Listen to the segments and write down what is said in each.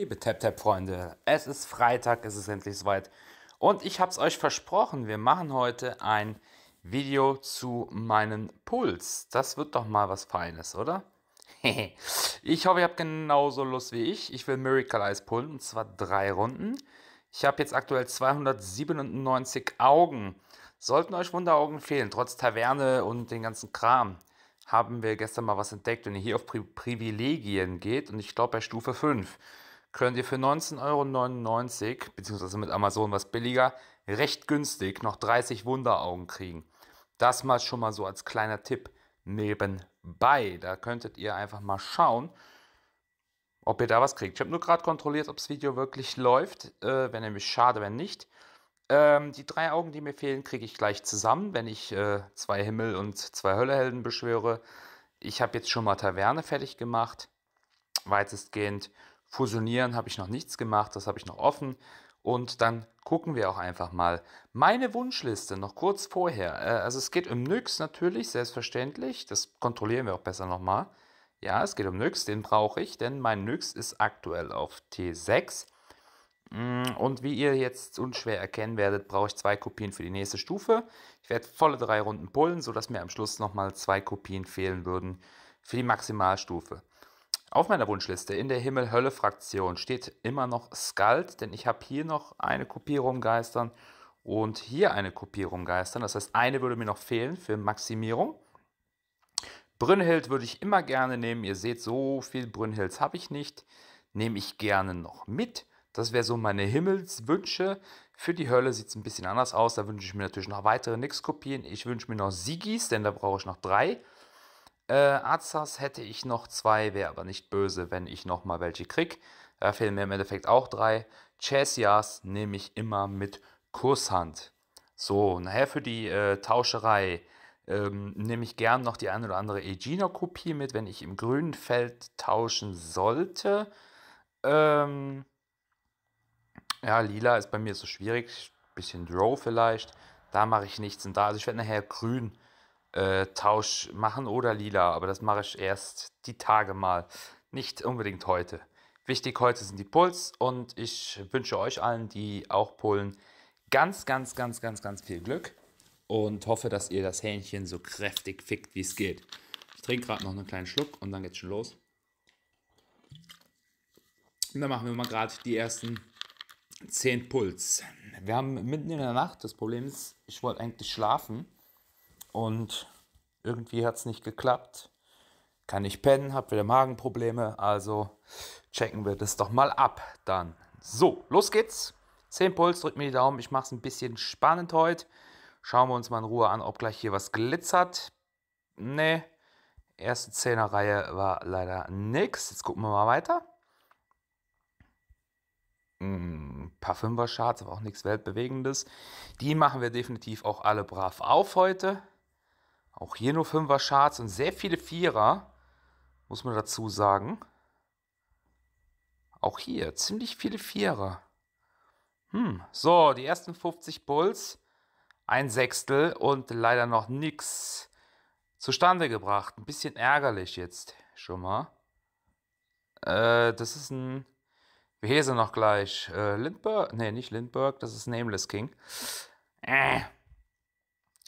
Liebe TapTap-Freunde, es ist Freitag, es ist endlich soweit. Und ich habe es euch versprochen, wir machen heute ein Video zu meinem Puls. Das wird doch mal was Feines, oder? ich hoffe, ihr habt genauso Lust wie ich. Ich will Miracle Eyes pullen, und zwar drei Runden. Ich habe jetzt aktuell 297 Augen. Sollten euch Wunderaugen fehlen, trotz Taverne und den ganzen Kram, haben wir gestern mal was entdeckt, wenn ihr hier auf Pri Privilegien geht und ich glaube bei Stufe 5 könnt ihr für 19,99 Euro, beziehungsweise mit Amazon was billiger, recht günstig noch 30 Wunderaugen kriegen. Das mal schon mal so als kleiner Tipp nebenbei. Da könntet ihr einfach mal schauen, ob ihr da was kriegt. Ich habe nur gerade kontrolliert, ob das Video wirklich läuft. Äh, Wäre nämlich schade, wenn nicht. Ähm, die drei Augen, die mir fehlen, kriege ich gleich zusammen, wenn ich äh, zwei Himmel und zwei Höllehelden beschwöre. Ich habe jetzt schon mal Taverne fertig gemacht, weitestgehend. Fusionieren habe ich noch nichts gemacht, das habe ich noch offen. Und dann gucken wir auch einfach mal. Meine Wunschliste noch kurz vorher. Äh, also es geht um Nyx natürlich, selbstverständlich. Das kontrollieren wir auch besser nochmal. Ja, es geht um Nyx, den brauche ich, denn mein Nyx ist aktuell auf T6. Mm, und wie ihr jetzt unschwer erkennen werdet, brauche ich zwei Kopien für die nächste Stufe. Ich werde volle drei Runden pullen, sodass mir am Schluss nochmal zwei Kopien fehlen würden für die Maximalstufe. Auf meiner Wunschliste in der Himmel-Hölle-Fraktion steht immer noch Skald, denn ich habe hier noch eine Kopie rumgeistern und hier eine Kopie rumgeistern. Das heißt, eine würde mir noch fehlen für Maximierung. Brünnhild würde ich immer gerne nehmen. Ihr seht, so viel Brünnhilds habe ich nicht. Nehme ich gerne noch mit. Das wäre so meine Himmelswünsche. Für die Hölle sieht es ein bisschen anders aus. Da wünsche ich mir natürlich noch weitere Nix-Kopien. Ich wünsche mir noch Sigis, denn da brauche ich noch drei. Äh, Azas hätte ich noch zwei, wäre aber nicht böse, wenn ich nochmal welche krieg. Da fehlen mir im Endeffekt auch drei. Chesias nehme ich immer mit Kurshand. So, nachher für die äh, Tauscherei ähm, nehme ich gern noch die ein oder andere Egina-Kopie mit, wenn ich im grünen Feld tauschen sollte. Ähm, ja, lila ist bei mir so schwierig. Bisschen Draw vielleicht. Da mache ich nichts. Und da, also ich werde nachher grün äh, Tausch machen oder lila, aber das mache ich erst die Tage mal, nicht unbedingt heute. Wichtig heute sind die Puls und ich wünsche euch allen, die auch pullen, ganz, ganz, ganz, ganz, ganz viel Glück und hoffe, dass ihr das Hähnchen so kräftig fickt, wie es geht. Ich trinke gerade noch einen kleinen Schluck und dann geht's schon los. Und dann machen wir mal gerade die ersten 10 Puls. Wir haben mitten in der Nacht, das Problem ist, ich wollte eigentlich schlafen und irgendwie hat es nicht geklappt. Kann ich pennen, habe wieder Magenprobleme, also checken wir das doch mal ab dann. So, los geht's. 10 Puls, drückt mir die Daumen, ich mache es ein bisschen spannend heute. Schauen wir uns mal in Ruhe an, ob gleich hier was glitzert. Nee, erste 10er Reihe war leider nichts. Jetzt gucken wir mal weiter. Ein mm, paar Fünfer-Charts, aber auch nichts Weltbewegendes. Die machen wir definitiv auch alle brav auf heute. Auch hier nur 5er Charts und sehr viele Vierer, muss man dazu sagen. Auch hier ziemlich viele Vierer. Hm, so, die ersten 50 Bulls, ein Sechstel und leider noch nichts zustande gebracht. Ein bisschen ärgerlich jetzt schon mal. Äh, das ist ein. Wie hieß er noch gleich? Äh, Lindberg? Ne, nicht Lindbergh, das ist Nameless King. Äh.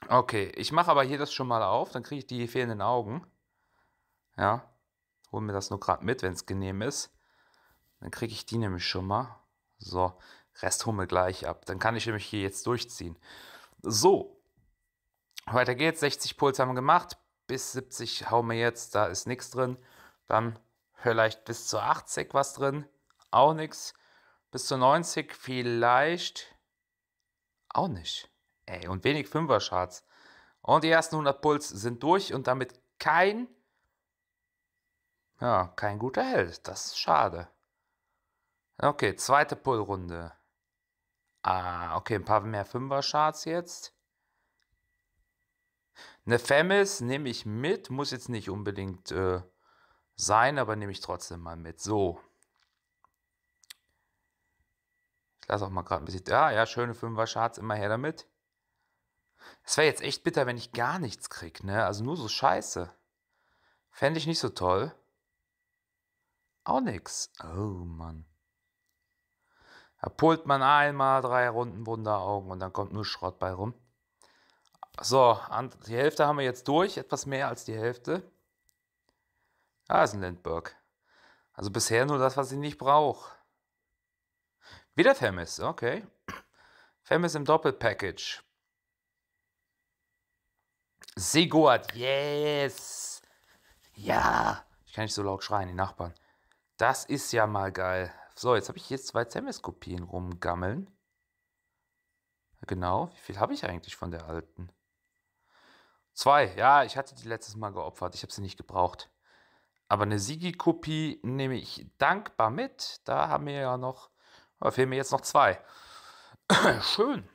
Okay, ich mache aber hier das schon mal auf, dann kriege ich die fehlenden Augen. Ja, hole mir das nur gerade mit, wenn es genehm ist. Dann kriege ich die nämlich schon mal. So, Rest hole mir gleich ab. Dann kann ich nämlich hier jetzt durchziehen. So, weiter geht's. 60 Puls haben wir gemacht. Bis 70 hauen wir jetzt, da ist nichts drin. Dann vielleicht bis zu 80 was drin. Auch nichts. Bis zu 90 vielleicht auch nicht. Ey, und wenig Fünfer-Charts. Und die ersten 100 Puls sind durch und damit kein. Ja, kein guter Held. Das ist schade. Okay, zweite Pull-Runde. Ah, okay, ein paar mehr Fünfer-Charts jetzt. Eine Femis nehme ich mit, muss jetzt nicht unbedingt äh, sein, aber nehme ich trotzdem mal mit. So. Ich lasse auch mal gerade ein bisschen. Ja, ah, ja, schöne Fünfer-Charts, immer her damit. Es wäre jetzt echt bitter, wenn ich gar nichts krieg, ne? Also nur so Scheiße. Fände ich nicht so toll. Auch nix. Oh Mann. Da pullt man einmal drei Runden Wunderaugen und dann kommt nur Schrott bei rum. So, die Hälfte haben wir jetzt durch, etwas mehr als die Hälfte. Da ist ein Lindbergh. Also bisher nur das, was ich nicht brauche. Wieder Femis, okay. Femis im Doppelpackage. Sigurd, yes! Ja! Ich kann nicht so laut schreien, die Nachbarn. Das ist ja mal geil. So, jetzt habe ich hier zwei Zemes-Kopien rumgammeln. Genau, wie viel habe ich eigentlich von der alten? Zwei, ja, ich hatte die letztes Mal geopfert, ich habe sie nicht gebraucht. Aber eine Sigi-Kopie nehme ich dankbar mit. Da haben wir ja noch, da fehlen mir jetzt noch zwei. schön,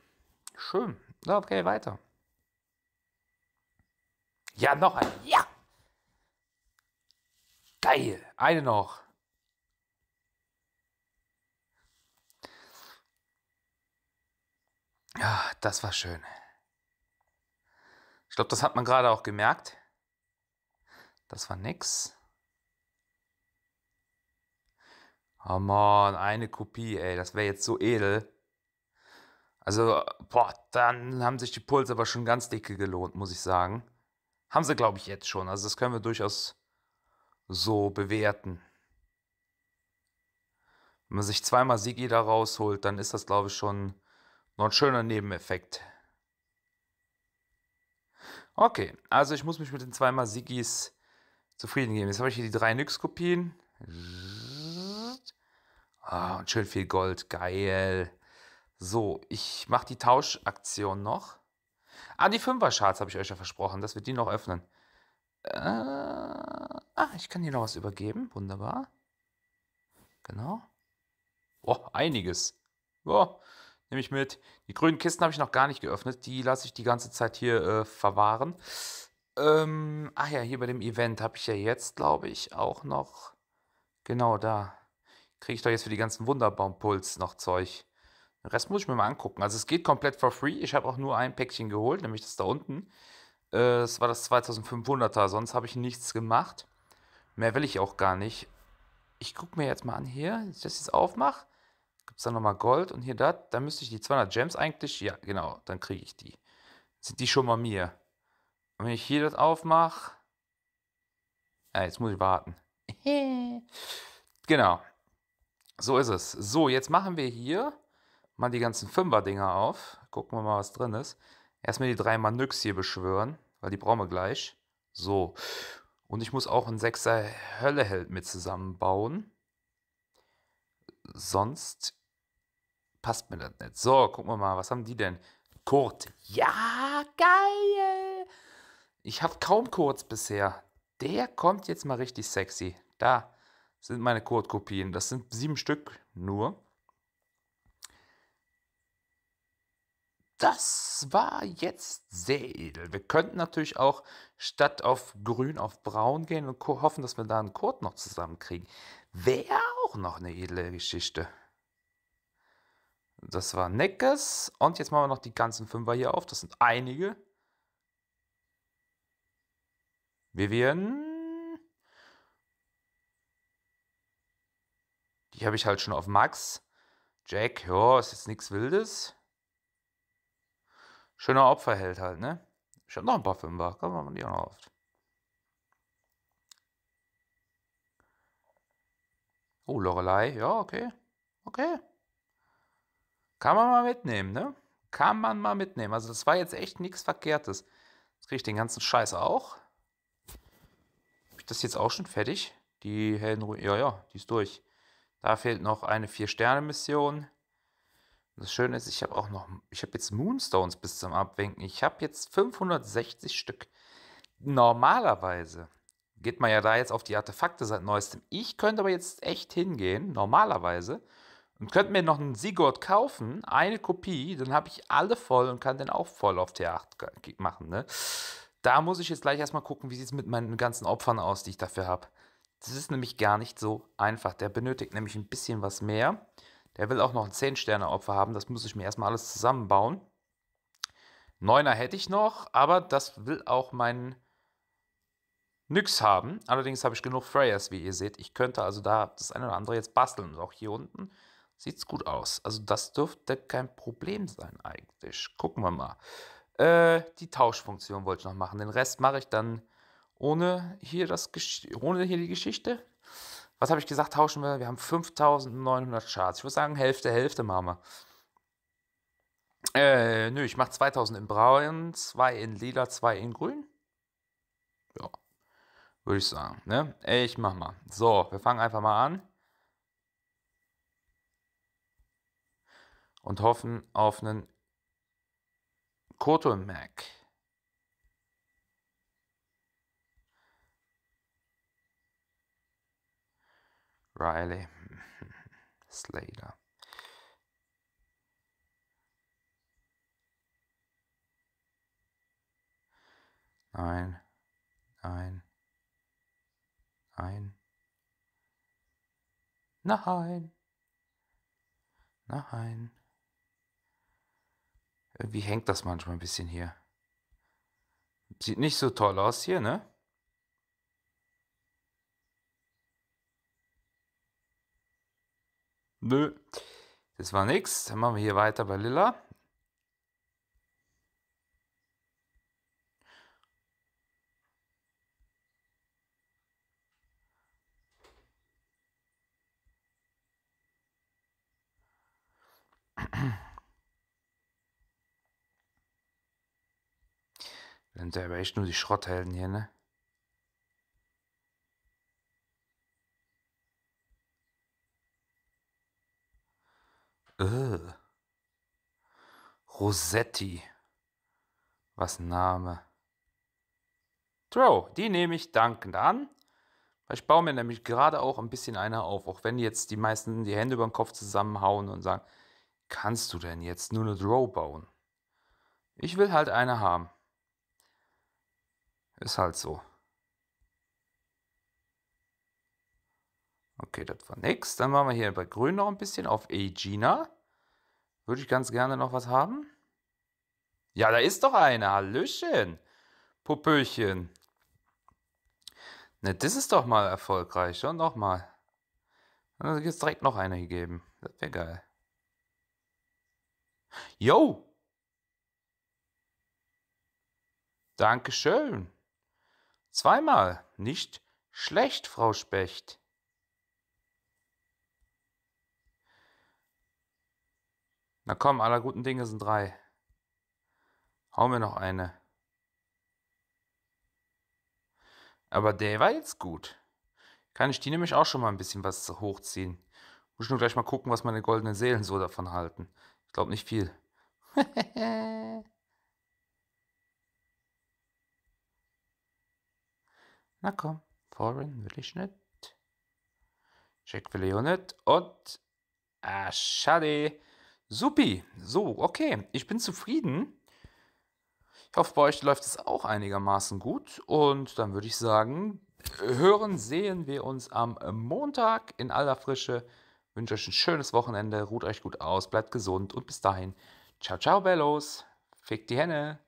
schön. Okay, weiter. Ja, noch eine. Ja! Geil. Eine noch. Ja, das war schön. Ich glaube, das hat man gerade auch gemerkt. Das war nix. Oh man, eine Kopie, ey, das wäre jetzt so edel. Also, boah, dann haben sich die Pulse aber schon ganz dicke gelohnt, muss ich sagen. Haben sie, glaube ich, jetzt schon. Also das können wir durchaus so bewerten. Wenn man sich zweimal Sigi da rausholt, dann ist das, glaube ich, schon noch ein schöner Nebeneffekt. Okay, also ich muss mich mit den zweimal Sigis zufrieden geben. Jetzt habe ich hier die drei Nyx-Kopien. Ah, und schön viel Gold, geil. So, ich mache die Tauschaktion noch. Ah, die Fünfer-Charts habe ich euch ja versprochen, dass wir die noch öffnen. Äh, ah, ich kann hier noch was übergeben. Wunderbar. Genau. Oh, einiges. Boah, nehme ich mit. Die grünen Kisten habe ich noch gar nicht geöffnet. Die lasse ich die ganze Zeit hier äh, verwahren. Ähm, ach ja, hier bei dem Event habe ich ja jetzt, glaube ich, auch noch. Genau da. Kriege ich doch jetzt für die ganzen Wunderbaumpuls noch Zeug. Den Rest muss ich mir mal angucken. Also es geht komplett for free. Ich habe auch nur ein Päckchen geholt, nämlich das da unten. Äh, das war das 2500er, sonst habe ich nichts gemacht. Mehr will ich auch gar nicht. Ich gucke mir jetzt mal an hier, dass ich das jetzt aufmache, gibt es da nochmal Gold und hier das. Da müsste ich die 200 Gems eigentlich, ja genau, dann kriege ich die. Sind die schon mal mir. Und wenn ich hier das aufmache, ja, äh, jetzt muss ich warten. genau. So ist es. So, jetzt machen wir hier mal die ganzen Fünfer-Dinger auf. Gucken wir mal, was drin ist. Erstmal die drei Manüx hier beschwören, weil die brauchen wir gleich. So. Und ich muss auch einen Sechser Hölleheld mit zusammenbauen. Sonst passt mir das nicht. So, gucken wir mal, was haben die denn? Kurt. Ja, geil. Ich habe kaum Kurz bisher. Der kommt jetzt mal richtig sexy. Da sind meine Kurt-Kopien. Das sind sieben Stück nur. das war jetzt sehr edel. Wir könnten natürlich auch statt auf grün auf braun gehen und hoffen, dass wir da einen Code noch zusammenkriegen. Wäre auch noch eine edle Geschichte. Das war Neckes. Und jetzt machen wir noch die ganzen Fünfer hier auf. Das sind einige. Vivian. Die habe ich halt schon auf Max. Jack, ja, ist jetzt nichts Wildes. Schöner Opferheld halt, ne? Ich habe noch ein paar Fünfer, kommen wir die auch noch oft. Oh, Lorelei, ja, okay. Okay. Kann man mal mitnehmen, ne? Kann man mal mitnehmen. Also das war jetzt echt nichts Verkehrtes. Jetzt kriege ich den ganzen Scheiß auch. Habe ich das jetzt auch schon fertig? Die Heldenruhe, ja, ja, die ist durch. Da fehlt noch eine Vier-Sterne-Mission das Schöne ist, ich habe auch noch, ich habe jetzt Moonstones bis zum Abwinken. Ich habe jetzt 560 Stück. Normalerweise geht man ja da jetzt auf die Artefakte seit neuestem. Ich könnte aber jetzt echt hingehen, normalerweise, und könnte mir noch einen Sigurd kaufen, eine Kopie, dann habe ich alle voll und kann den auch voll auf T8 machen. Ne? Da muss ich jetzt gleich erstmal gucken, wie sieht es mit meinen ganzen Opfern aus, die ich dafür habe. Das ist nämlich gar nicht so einfach. Der benötigt nämlich ein bisschen was mehr. Der will auch noch ein 10-Sterne-Opfer haben. Das muss ich mir erstmal alles zusammenbauen. Neuner hätte ich noch, aber das will auch mein Nyx haben. Allerdings habe ich genug Freyers, wie ihr seht. Ich könnte also da das eine oder andere jetzt basteln. Und auch hier unten sieht es gut aus. Also das dürfte kein Problem sein eigentlich. Gucken wir mal. Äh, die Tauschfunktion wollte ich noch machen. Den Rest mache ich dann ohne hier, das, Gesch ohne hier die Geschichte. Was habe ich gesagt, tauschen wir? Wir haben 5900 Charts. Ich würde sagen, Hälfte, Hälfte machen wir. Äh, nö, ich mache 2000 in braun, 2 in lila, 2 in grün. Ja, würde ich sagen. Ne? Ich mach mal. So, wir fangen einfach mal an. Und hoffen auf einen Koto Mac. Riley Slater. Nein, nein, nein, nein, nein. Irgendwie hängt das manchmal ein bisschen hier. Sieht nicht so toll aus hier, ne? Nö, das war nix. Dann machen wir hier weiter bei Lilla. Dann selber echt nur die Schrotthelden hier, ne? Rosetti. Was ein Name. Throw, die nehme ich dankend an. ich baue mir nämlich gerade auch ein bisschen eine auf, auch wenn jetzt die meisten die Hände über den Kopf zusammenhauen und sagen, kannst du denn jetzt nur eine Throw bauen? Ich will halt eine haben. Ist halt so. Okay, das war nix. Dann machen wir hier bei Grün noch ein bisschen auf Aegina. Würde ich ganz gerne noch was haben? Ja, da ist doch eine. Hallöchen. Popöchen. Ne, das ist doch mal erfolgreich. Schon nochmal. Dann hat jetzt direkt noch eine gegeben. Das wäre geil. Yo! Dankeschön. Zweimal. Nicht schlecht, Frau Specht. Na komm, aller guten Dinge sind drei. Hau mir noch eine. Aber der war jetzt gut. Kann ich die nämlich auch schon mal ein bisschen was hochziehen. Muss ich nur gleich mal gucken, was meine goldenen Seelen so davon halten. Ich glaube nicht viel. Na komm, Foreign will ich nicht. Check will ich auch nicht. Und, ah, schade. Supi. So, okay. Ich bin zufrieden. Ich hoffe, bei euch läuft es auch einigermaßen gut. Und dann würde ich sagen, hören, sehen wir uns am Montag in aller Frische. Ich wünsche euch ein schönes Wochenende, ruht euch gut aus, bleibt gesund und bis dahin. Ciao, ciao, Bellos. Fick die Henne.